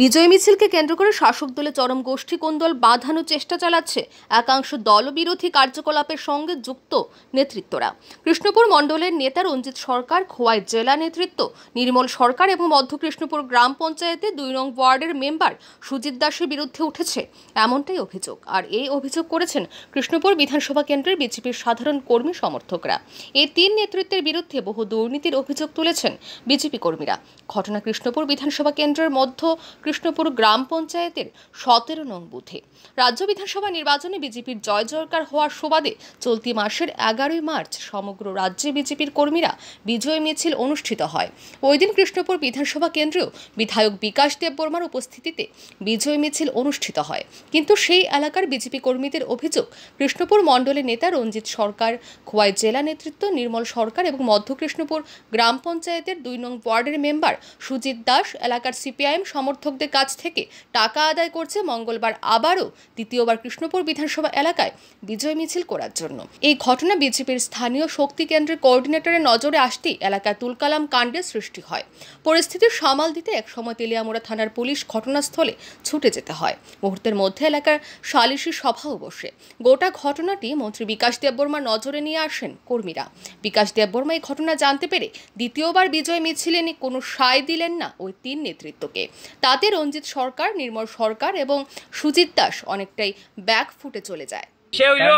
বিজয় মিছিলকে কেন্দ্র করে শাসক দলে চরম গোষ্ঠী কোন দল বাঁধানোর চেষ্টা চালাচ্ছে একাংশ দলবিরোধী কার্যকলাপের সঙ্গে যুক্ত নেতৃত্বরা কৃষ্ণপুর মণ্ডলের নেতা রঞ্জিত সরকার খোয়াই জেলা নেতৃত্ব নির্মল সরকার এবং মধ্য কৃষ্ণপুর গ্রাম পঞ্চায়েতে দুই নং ওয়ার্ডের মেম্বার সুজিত দাসের বিরুদ্ধে উঠেছে এমনটাই অভিযোগ আর এই অভিযোগ করেছেন কৃষ্ণপুর বিধানসভা কেন্দ্রের বিজেপির সাধারণ কর্মী সমর্থকরা এই তিন নেতৃত্বের বিরুদ্ধে বহু দুর্নীতির অভিযোগ তুলেছেন বিজেপি কর্মীরা ঘটনা কৃষ্ণপুর বিধানসভা কেন্দ্রের মধ্য কৃষ্ণপুর গ্রাম পঞ্চায়েতের সতেরো নং বুথে রাজ্য বিধানসভা নির্বাচনে বিজেপির জয় জয়কার হওয়ার সুবাদে চলতি মাসের এগারোই মার্চ সমগ্র রাজ্যে বিজেপির কর্মীরা বিজয় মিছিল অনুষ্ঠিত হয় ওই দিন কৃষ্ণপুর বিধানসভা কেন্দ্রেও বিধায়ক বিকাশ দেববর্মার উপস্থিতিতে বিজয় মিছিল অনুষ্ঠিত হয় কিন্তু সেই এলাকার বিজেপি কর্মীদের অভিযোগ কৃষ্ণপুর মণ্ডলের নেতা রঞ্জিত সরকার খোয়াই জেলা নেতৃত্ব নির্মল সরকার এবং মধ্য কৃষ্ণপুর গ্রাম পঞ্চায়েতের দুই নং ওয়ার্ডের মেম্বার সুজিত দাস এলাকার সিপিআইএম সমর্থক সমর্থকদের কাছ থেকে টাকা আদায় করছে মঙ্গলবার আবারও দ্বিতীয়বার কৃষ্ণপুর বিধানসভা এলাকায় বিজয় মিছিল করার জন্য এই ঘটনা বিজেপির স্থানীয় শক্তি কেন্দ্রের কোঅর্ডিনেটরের নজরে আসতেই এলাকায় তুলকালাম কাণ্ডের সৃষ্টি হয় পরিস্থিতি সামাল দিতে একসময় তেলিয়ামোড়া থানার পুলিশ ঘটনাস্থলে ছুটে যেতে হয় মুহূর্তের মধ্যে এলাকার সালিশি সভাও বসে গোটা ঘটনাটি মন্ত্রী বিকাশ দেববর্মার নজরে নিয়ে আসেন কর্মীরা বিকাশ দেববর্মা এই ঘটনা জানতে পেরে দ্বিতীয়বার বিজয় মিছিলে কোনো সায় দিলেন না ওই তিন নেতৃত্বকে তা তাতে রঞ্জিত সরকার নির্মল সরকার এবং সুজিত দাস অনেকটাই ব্যাক ফুটে চলে যায় সে হইল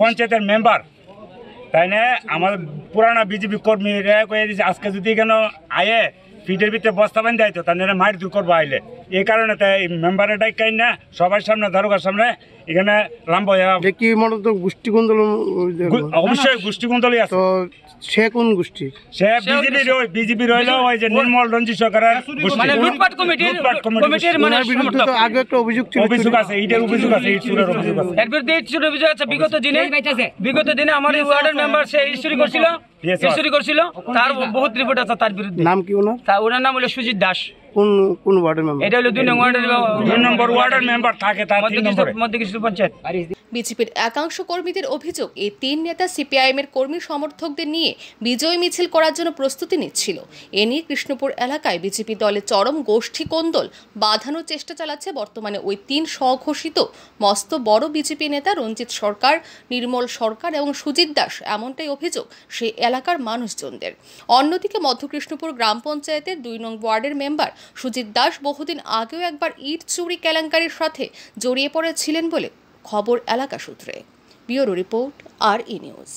পঞ্চায়েতের মেম্বার তাই না আমার পুরানা বিজেপি কর্মীরা কয়ে দিয়েছে আজকে যদি কেন আয়ে পিঠের ভিতরে বস্তা বান্ধ দেয় তো তাদের মায়ের দূর করবো আইলে এই কারণে তাই মেম্বারের ডাকাই না সবার সামনে দারোগার সামনে এখানে লাম্বা কি মনে তো গোষ্ঠী অবশ্যই গোষ্ঠী আছে সে কোন গোষ্ঠীর সে বিজেপির ওই বিজেপির হইলো ওই যে নির্মল রঞ্জিত সরকারের হ্যাঁ, মানে লুটপাট কমিটির কমিটির মানে সমর্থক আগে একটা অভিযোগ ছিল অভিযোগ আছে এইটার অভিযোগ আছে এই চুরের অভিযোগ আছে এর বিরুদ্ধে এই চুরের অভিযোগ আছে বিগত দিনে বিগত দিনে আমার ওয়ার্ডের মেম্বার সে ইস্যুরি করছিল ইস্যুরি করছিল তার বহুত রিপোর্ট আছে তার বিরুদ্ধে নাম কি ওনার তা ওনার নাম হলো সুজিত দাস কোন কোন ওয়ার্ডের মেম্বার এটা হলো দুই নম্বর ওয়ার্ডের মেম্বার থাকে তার মধ্যে কিছু পঞ্চায়েত বিজেপির একাংশ কর্মীদের অভিযোগ এই তিন নেতা সিপিআইএমের কর্মী সমর্থকদের নিয়ে বিজয় মিছিল করার জন্য প্রস্তুতি নিচ্ছিল এ নিয়ে কৃষ্ণপুর এলাকায় বিজেপি দলের চরম গোষ্ঠী কোন্দল বাঁধানোর চেষ্টা চালাচ্ছে বর্তমানে ওই তিন স্বঘোষিত মস্ত বড় বিজেপি নেতা রঞ্জিত সরকার নির্মল সরকার এবং সুজিত দাস এমনটাই অভিযোগ সেই এলাকার মানুষজনদের অন্যদিকে মধ্যকৃষ্ণপুর গ্রাম পঞ্চায়েতের দুই নং ওয়ার্ডের মেম্বার সুজিত দাস বহুদিন আগেও একবার ইট চুরি কেলেঙ্কারির সাথে জড়িয়ে পড়েছিলেন বলে খবর এলাকা সূত্রে ব্যুরো রিপোর্ট আর ই নিউজ